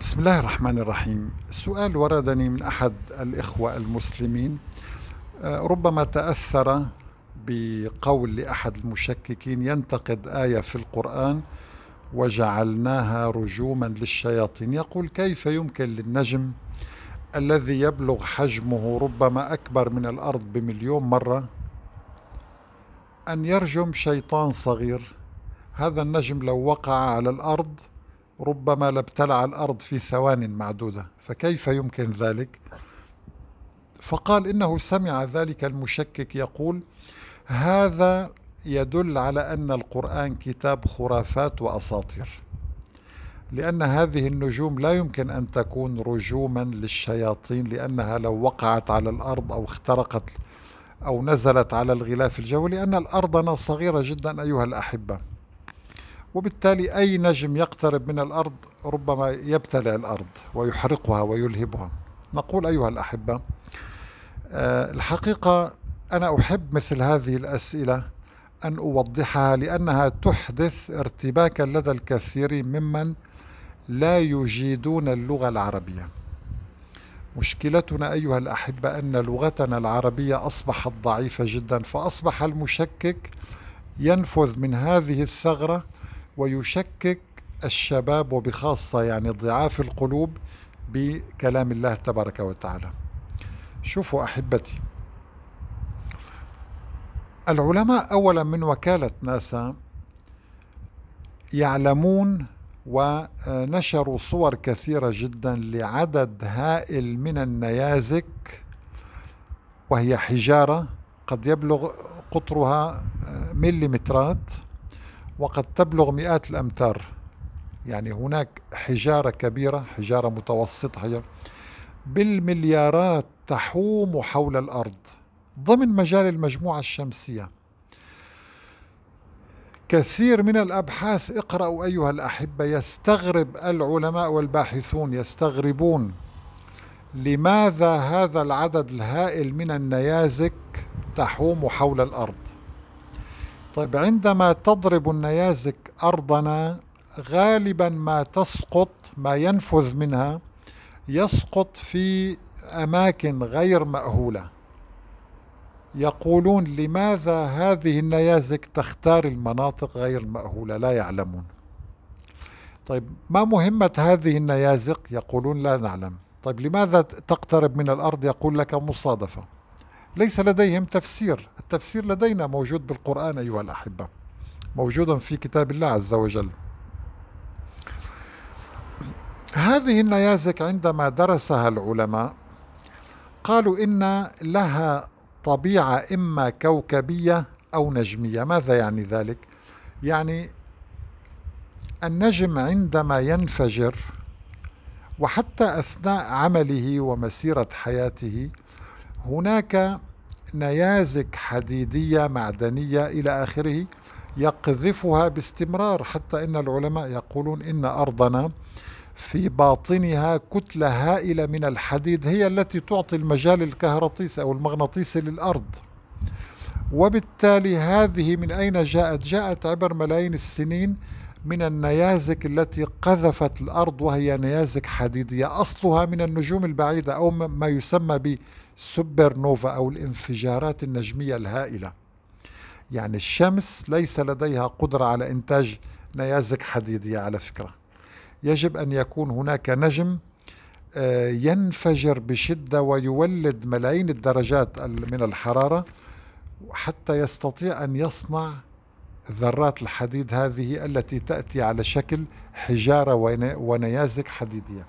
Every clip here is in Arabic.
بسم الله الرحمن الرحيم السؤال وردني من أحد الإخوة المسلمين آه، ربما تأثر بقول لأحد المشككين ينتقد آية في القرآن وجعلناها رجوما للشياطين يقول كيف يمكن للنجم الذي يبلغ حجمه ربما أكبر من الأرض بمليون مرة أن يرجم شيطان صغير هذا النجم لو وقع على الأرض ربما لابتلع الأرض في ثوان معدودة فكيف يمكن ذلك؟ فقال إنه سمع ذلك المشكك يقول هذا يدل على أن القرآن كتاب خرافات وأساطير لأن هذه النجوم لا يمكن أن تكون رجوما للشياطين لأنها لو وقعت على الأرض أو اخترقت أو نزلت على الغلاف الجوي لأن الأرضنا صغيرة جدا أيها الأحبة وبالتالي أي نجم يقترب من الأرض ربما يبتلع الأرض ويحرقها ويلهبها نقول أيها الأحبة آه، الحقيقة أنا أحب مثل هذه الأسئلة أن أوضحها لأنها تحدث ارتباكا لدى الكثير ممن لا يجيدون اللغة العربية مشكلتنا أيها الأحبة أن لغتنا العربية أصبحت ضعيفة جدا فأصبح المشكك ينفذ من هذه الثغرة ويشكك الشباب وبخاصة يعني ضعاف القلوب بكلام الله تبارك وتعالى شوفوا أحبتي العلماء أولا من وكالة ناسا يعلمون ونشروا صور كثيرة جدا لعدد هائل من النيازك وهي حجارة قد يبلغ قطرها مليمترات وقد تبلغ مئات الأمتار يعني هناك حجارة كبيرة حجارة متوسطة حجارة بالمليارات تحوم حول الأرض ضمن مجال المجموعة الشمسية كثير من الأبحاث اقرأوا أيها الأحبة يستغرب العلماء والباحثون يستغربون لماذا هذا العدد الهائل من النيازك تحوم حول الأرض طيب عندما تضرب النيازك أرضنا غالبا ما تسقط ما ينفذ منها يسقط في أماكن غير مأهولة يقولون لماذا هذه النيازك تختار المناطق غير المأهولة لا يعلمون طيب ما مهمة هذه النيازك يقولون لا نعلم طيب لماذا تقترب من الأرض يقول لك مصادفة ليس لديهم تفسير التفسير لدينا موجود بالقرآن أيها الأحبة موجودا في كتاب الله عز وجل هذه النيازك عندما درسها العلماء قالوا إن لها طبيعة إما كوكبية أو نجمية ماذا يعني ذلك؟ يعني النجم عندما ينفجر وحتى أثناء عمله ومسيرة حياته هناك نيازك حديدية معدنية إلى آخره يقذفها باستمرار حتى إن العلماء يقولون إن أرضنا في باطنها كتلة هائلة من الحديد هي التي تعطي المجال الكهرطيسي أو المغناطيسي للأرض وبالتالي هذه من أين جاءت؟ جاءت عبر ملايين السنين من النيازك التي قذفت الأرض وهي نيازك حديدية أصلها من النجوم البعيدة أو ما يسمى بسوبر نوفا أو الانفجارات النجمية الهائلة يعني الشمس ليس لديها قدرة على إنتاج نيازك حديدية على فكرة يجب أن يكون هناك نجم آه، ينفجر بشدة ويولد ملايين الدرجات من الحرارة حتى يستطيع أن يصنع ذرات الحديد هذه التي تأتي على شكل حجارة ونيازك حديدية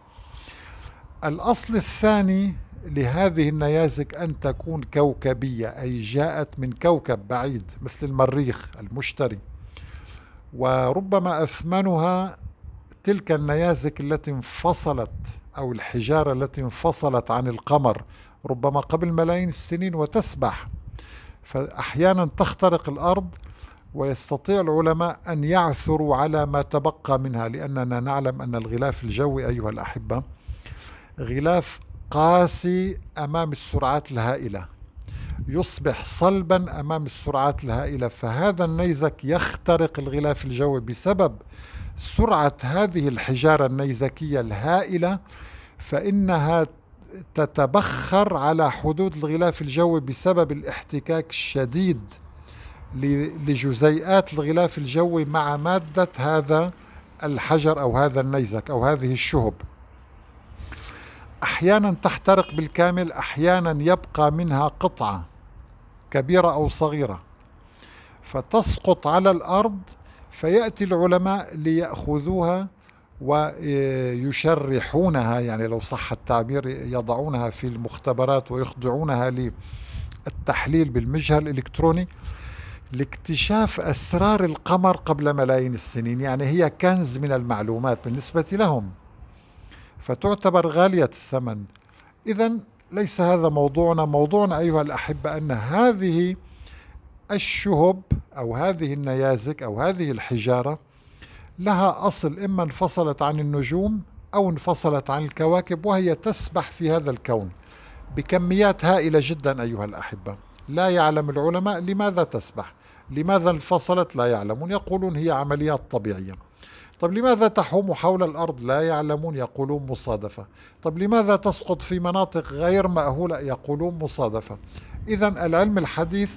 الأصل الثاني لهذه النيازك أن تكون كوكبية أي جاءت من كوكب بعيد مثل المريخ المشتري وربما أثمنها تلك النيازك التي انفصلت أو الحجارة التي انفصلت عن القمر ربما قبل ملايين السنين وتسبح فأحيانا تخترق الأرض ويستطيع العلماء أن يعثروا على ما تبقى منها لأننا نعلم أن الغلاف الجوي أيها الأحبة غلاف قاسي أمام السرعات الهائلة يصبح صلبا أمام السرعات الهائلة فهذا النيزك يخترق الغلاف الجوي بسبب سرعة هذه الحجارة النيزكية الهائلة فإنها تتبخر على حدود الغلاف الجوي بسبب الاحتكاك الشديد لجزيئات الغلاف الجوي مع مادة هذا الحجر أو هذا النيزك أو هذه الشهب أحيانا تحترق بالكامل أحيانا يبقى منها قطعة كبيرة أو صغيرة فتسقط على الأرض فيأتي العلماء ليأخذوها ويشرحونها يعني لو صح التعبير يضعونها في المختبرات ويخضعونها للتحليل بالمجهر الإلكتروني لاكتشاف أسرار القمر قبل ملايين السنين يعني هي كنز من المعلومات بالنسبة لهم فتعتبر غالية الثمن إذا ليس هذا موضوعنا موضوعنا أيها الأحبة أن هذه الشهب أو هذه النيازك أو هذه الحجارة لها أصل إما انفصلت عن النجوم أو انفصلت عن الكواكب وهي تسبح في هذا الكون بكميات هائلة جدا أيها الأحبة لا يعلم العلماء لماذا تسبح لماذا انفصلت لا يعلمون يقولون هي عمليات طبيعية طب لماذا تحوم حول الأرض لا يعلمون يقولون مصادفة طب لماذا تسقط في مناطق غير مأهولة يقولون مصادفة إذا العلم الحديث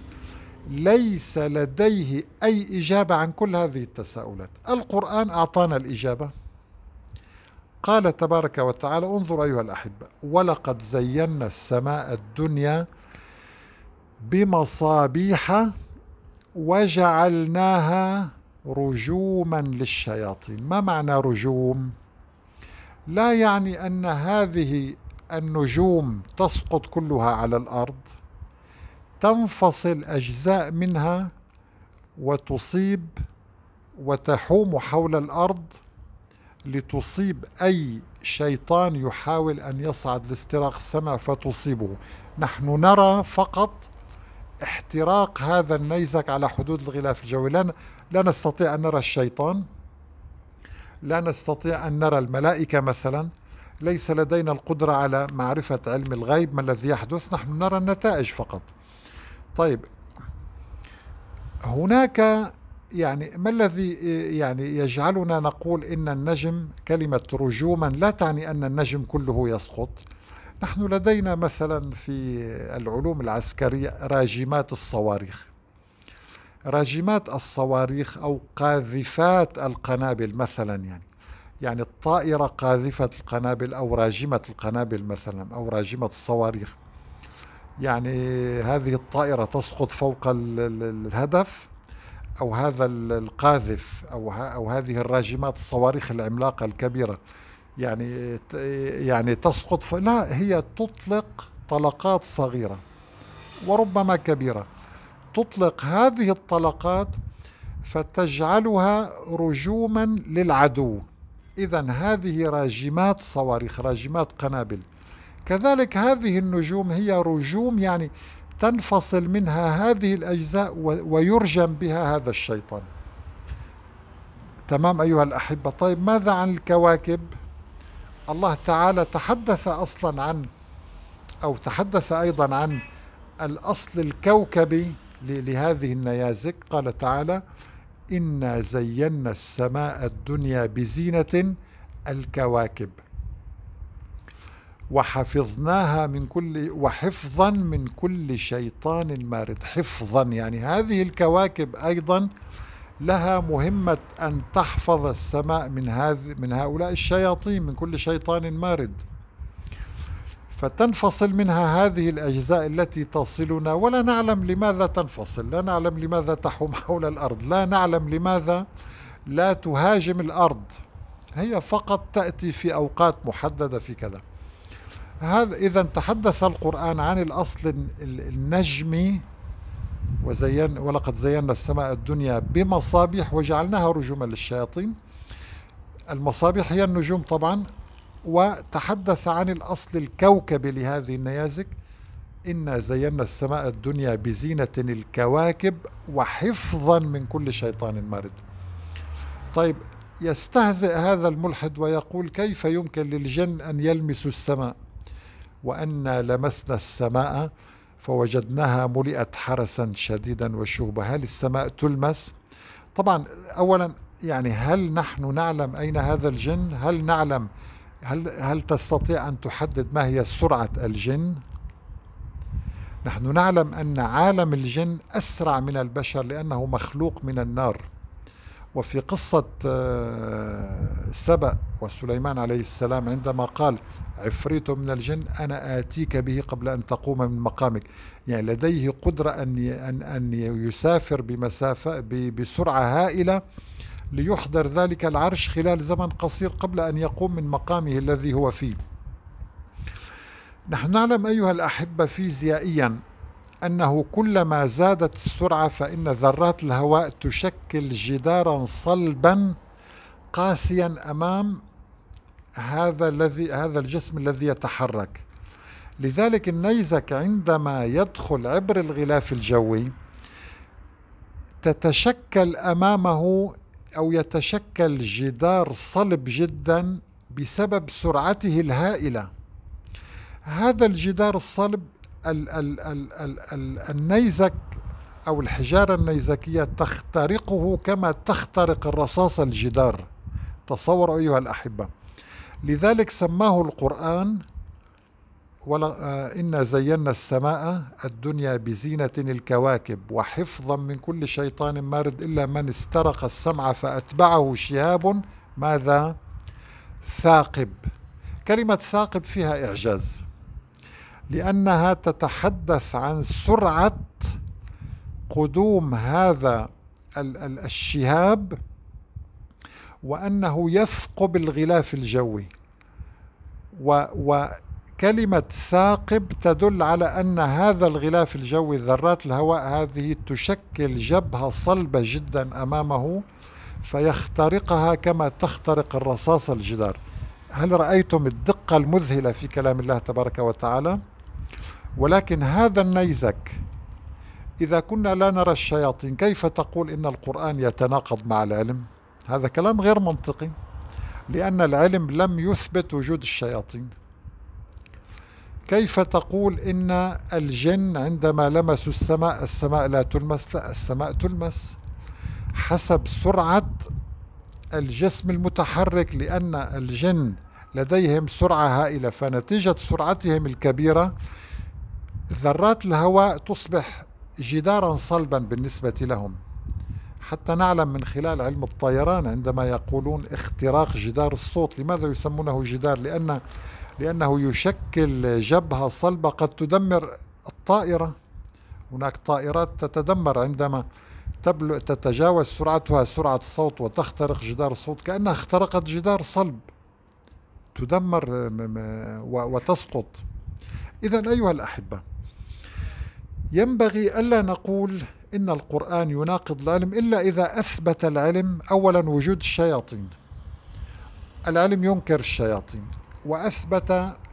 ليس لديه أي إجابة عن كل هذه التساؤلات القرآن أعطانا الإجابة قال تبارك وتعالى انظر أيها الأحبة ولقد زينا السماء الدنيا بمصابيح وجعلناها رجوما للشياطين ما معنى رجوم لا يعني ان هذه النجوم تسقط كلها على الارض تنفصل اجزاء منها وتصيب وتحوم حول الارض لتصيب اي شيطان يحاول ان يصعد لاستراق السماء فتصيبه نحن نرى فقط احتراق هذا النيزك على حدود الغلاف الجوي لا, لا نستطيع أن نرى الشيطان لا نستطيع أن نرى الملائكة مثلا ليس لدينا القدرة على معرفة علم الغيب ما الذي يحدث نحن نرى النتائج فقط طيب هناك يعني ما الذي يعني يجعلنا نقول ان النجم كلمه رجوما لا تعني ان النجم كله يسقط نحن لدينا مثلا في العلوم العسكرية راجمات الصواريخ راجمات الصواريخ أو قاذفات القنابل مثلا يعني يعني الطائرة قاذفة القنابل أو راجمة القنابل مثلا أو راجمة الصواريخ يعني هذه الطائرة تسقط فوق الهدف أو هذا القاذف أو, أو هذه الراجمات الصواريخ العملاقة الكبيرة يعني يعني تسقط ف... لا هي تطلق طلقات صغيرة وربما كبيرة تطلق هذه الطلقات فتجعلها رجوما للعدو إذا هذه راجمات صواريخ راجمات قنابل كذلك هذه النجوم هي رجوم يعني تنفصل منها هذه الأجزاء ويرجم بها هذا الشيطان تمام أيها الأحبة طيب ماذا عن الكواكب؟ الله تعالى تحدث أصلا عن أو تحدث أيضا عن الأصل الكوكبي لهذه النيازك قال تعالى إنا زينا السماء الدنيا بزينة الكواكب وحفظناها من كل وحفظا من كل شيطان مارد حفظا يعني هذه الكواكب أيضا لها مهمة أن تحفظ السماء من هذ من هؤلاء الشياطين من كل شيطان مارد فتنفصل منها هذه الأجزاء التي تصلنا ولا نعلم لماذا تنفصل لا نعلم لماذا تحوم حول الأرض لا نعلم لماذا لا تهاجم الأرض هي فقط تأتي في أوقات محددة في كذا هذا إذا تحدث القرآن عن الأصل النجمي وزين ولقد زينا السماء الدنيا بمصابيح وجعلناها رجوما للشياطين المصابيح هي النجوم طبعا وتحدث عن الأصل الكوكبي لهذه النيازك إنا زينا السماء الدنيا بزينة الكواكب وحفظا من كل شيطان مارد طيب يستهزئ هذا الملحد ويقول كيف يمكن للجن أن يلمسوا السماء وأنا لمسنا السماء فوجدناها ملئت حرسا شديدا وشوبة هل السماء تلمس طبعا أولا يعني هل نحن نعلم أين هذا الجن هل نعلم هل, هل تستطيع أن تحدد ما هي سرعة الجن نحن نعلم أن عالم الجن أسرع من البشر لأنه مخلوق من النار وفي قصة آه، سبأ وسليمان عليه السلام عندما قال عفريت من الجن أنا آتيك به قبل أن تقوم من مقامك يعني لديه قدرة أن أن أن يسافر بمسافة بسرعة هائلة ليحضر ذلك العرش خلال زمن قصير قبل أن يقوم من مقامه الذي هو فيه نحن نعلم أيها الأحبة فيزيائيا أنه كلما زادت السرعة فإن ذرات الهواء تشكل جدارا صلبا قاسيا أمام هذا الذي هذا الجسم الذي يتحرك لذلك النيزك عندما يدخل عبر الغلاف الجوي تتشكل امامه او يتشكل جدار صلب جدا بسبب سرعته الهائله هذا الجدار الصلب ال ال ال ال ال النيزك أو الحجارة النيزكية تخترقه كما تخترق الرصاصة الجدار تصور أيها الأحبة لذلك سماه القرآن ولا آه، إنا زينا السماء الدنيا بزينة الكواكب وحفظا من كل شيطان مارد إلا من استرق السمع فأتبعه شهاب ماذا؟ ثاقب كلمة ثاقب فيها إعجاز لأنها تتحدث عن سرعة قدوم هذا الشهاب وأنه يثقب الغلاف الجوي وكلمة ثاقب تدل على أن هذا الغلاف الجوي ذرات الهواء هذه تشكل جبهة صلبة جدا أمامه فيخترقها كما تخترق الرصاصة الجدار هل رأيتم الدقة المذهلة في كلام الله تبارك وتعالى؟ ولكن هذا النيزك إذا كنا لا نرى الشياطين كيف تقول إن القرآن يتناقض مع العلم هذا كلام غير منطقي لأن العلم لم يثبت وجود الشياطين كيف تقول إن الجن عندما لمسوا السماء السماء لا تلمس لا السماء تلمس حسب سرعة الجسم المتحرك لأن الجن لديهم سرعة هائلة فنتيجة سرعتهم الكبيرة ذرات الهواء تصبح جدارا صلبا بالنسبة لهم حتى نعلم من خلال علم الطيران عندما يقولون اختراق جدار الصوت لماذا يسمونه جدار لأن لأنه يشكل جبهة صلبة قد تدمر الطائرة هناك طائرات تتدمر عندما تبلغ تتجاوز سرعتها سرعة الصوت وتخترق جدار الصوت كأنها اخترقت جدار صلب تدمر وتسقط إذا أيها الأحبة ينبغي ألا نقول إن القرآن يناقض العلم إلا إذا أثبت العلم أولا وجود الشياطين العلم ينكر الشياطين وأثبت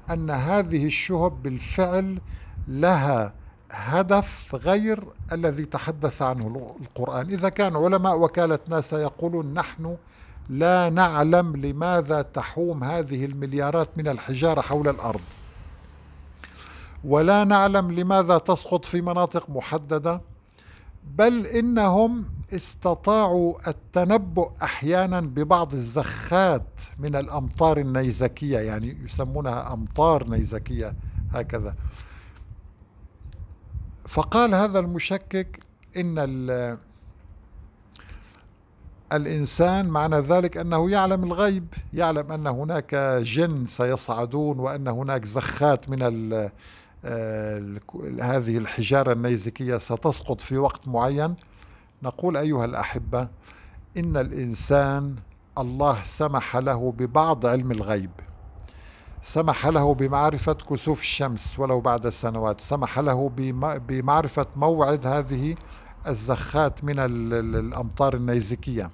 أن هذه الشهب بالفعل لها هدف غير الذي تحدث عنه القرآن إذا كان علماء وكالة ناسا يقولون نحن لا نعلم لماذا تحوم هذه المليارات من الحجارة حول الأرض ولا نعلم لماذا تسقط في مناطق محدده بل انهم استطاعوا التنبؤ احيانا ببعض الزخات من الامطار النيزكيه يعني يسمونها امطار نيزكيه هكذا فقال هذا المشكك ان الإنسان معنى ذلك أنه يعلم الغيب يعلم أن هناك جن سيصعدون وأن هناك زخات من آه، هذه الحجارة النيزكية ستسقط في وقت معين نقول أيها الأحبة إن الإنسان الله سمح له ببعض علم الغيب سمح له بمعرفة كسوف الشمس ولو بعد سنوات سمح له بمعرفة موعد هذه الزخات من الأمطار النيزكية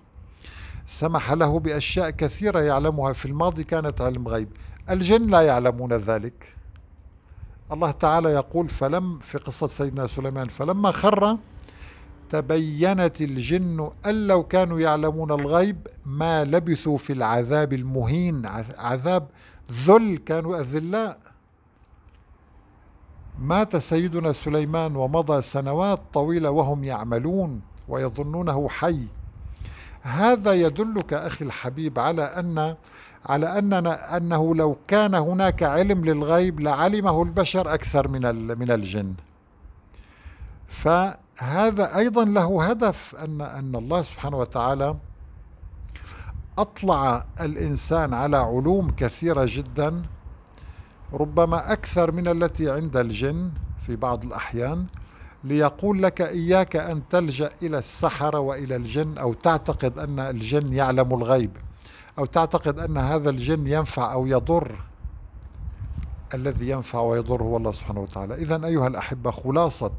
سمح له بأشياء كثيرة يعلمها في الماضي كانت علم غيب الجن لا يعلمون ذلك الله تعالى يقول فلم في قصة سيدنا سليمان فلما خر تبينت الجن أن لو كانوا يعلمون الغيب ما لبثوا في العذاب المهين عذاب ذل كانوا أذلاء مات سيدنا سليمان ومضى سنوات طويلة وهم يعملون ويظنونه حي هذا يدلك أخي الحبيب على أن على أننا أنه لو كان هناك علم للغيب لعلمه البشر أكثر من من الجن فهذا أيضا له هدف أن أن الله سبحانه وتعالى أطلع الإنسان على علوم كثيرة جدا ربما أكثر من التي عند الجن في بعض الأحيان ليقول لك إياك أن تلجأ إلى السحرة وإلى الجن أو تعتقد أن الجن يعلم الغيب أو تعتقد أن هذا الجن ينفع أو يضر الذي ينفع ويضر هو الله سبحانه وتعالى إذا أيها الأحبة خلاصة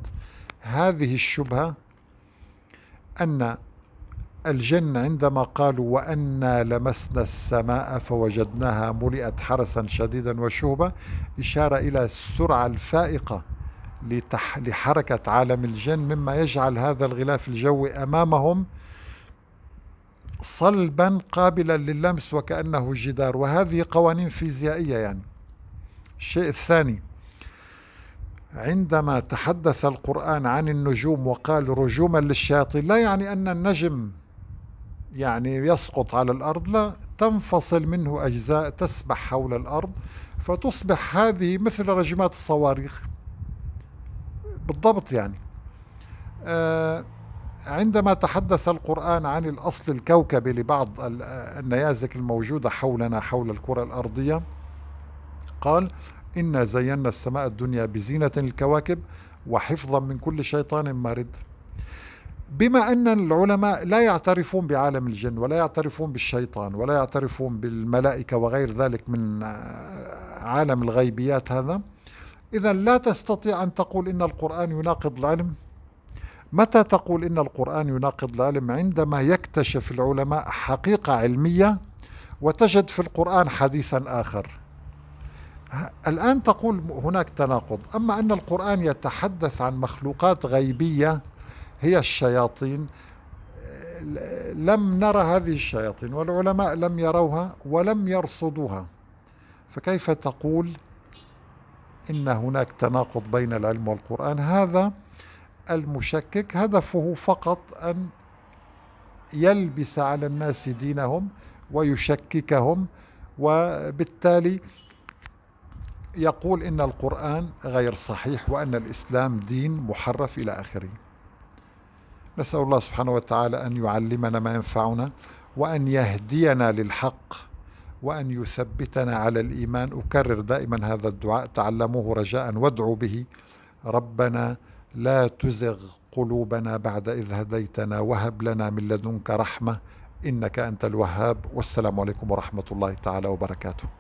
هذه الشبهة أن الجن عندما قالوا وأنا لمسنا السماء فوجدناها ملئت حرسا شديدا وشهبا إشارة إلى السرعة الفائقة لحركة عالم الجن مما يجعل هذا الغلاف الجوي أمامهم صلبا قابلا للمس وكأنه جدار وهذه قوانين فيزيائية يعني الشيء الثاني عندما تحدث القرآن عن النجوم وقال رجوما للشياطين لا يعني أن النجم يعني يسقط على الأرض لا تنفصل منه أجزاء تسبح حول الأرض فتصبح هذه مثل رجمات الصواريخ بالضبط يعني آه عندما تحدث القرآن عن الأصل الكوكبي لبعض النيازك الموجودة حولنا حول الكرة الأرضية قال إنا زينا السماء الدنيا بزينة الكواكب وحفظا من كل شيطان مارد بما أن العلماء لا يعترفون بعالم الجن ولا يعترفون بالشيطان ولا يعترفون بالملائكة وغير ذلك من آه، عالم الغيبيات هذا إذا لا تستطيع أن تقول إن القرآن يناقض العلم متى تقول إن القرآن يناقض العلم عندما يكتشف العلماء حقيقة علمية وتجد في القرآن حديثا آخر الآن تقول هناك تناقض أما أن القرآن يتحدث عن مخلوقات غيبية هي الشياطين لم نرى هذه الشياطين والعلماء لم يروها ولم يرصدوها فكيف تقول إن هناك تناقض بين العلم والقرآن هذا المشكك هدفه فقط أن يلبس على الناس دينهم ويشككهم وبالتالي يقول إن القرآن غير صحيح وأن الإسلام دين محرف إلى آخره نسأل الله سبحانه وتعالى أن يعلمنا ما ينفعنا وأن يهدينا للحق وأن يثبتنا على الإيمان أكرر دائما هذا الدعاء تعلموه رجاء وادعوا به ربنا لا تزغ قلوبنا بعد إذ هديتنا وهب لنا من لدنك رحمة إنك أنت الوهاب والسلام عليكم ورحمة الله تعالى وبركاته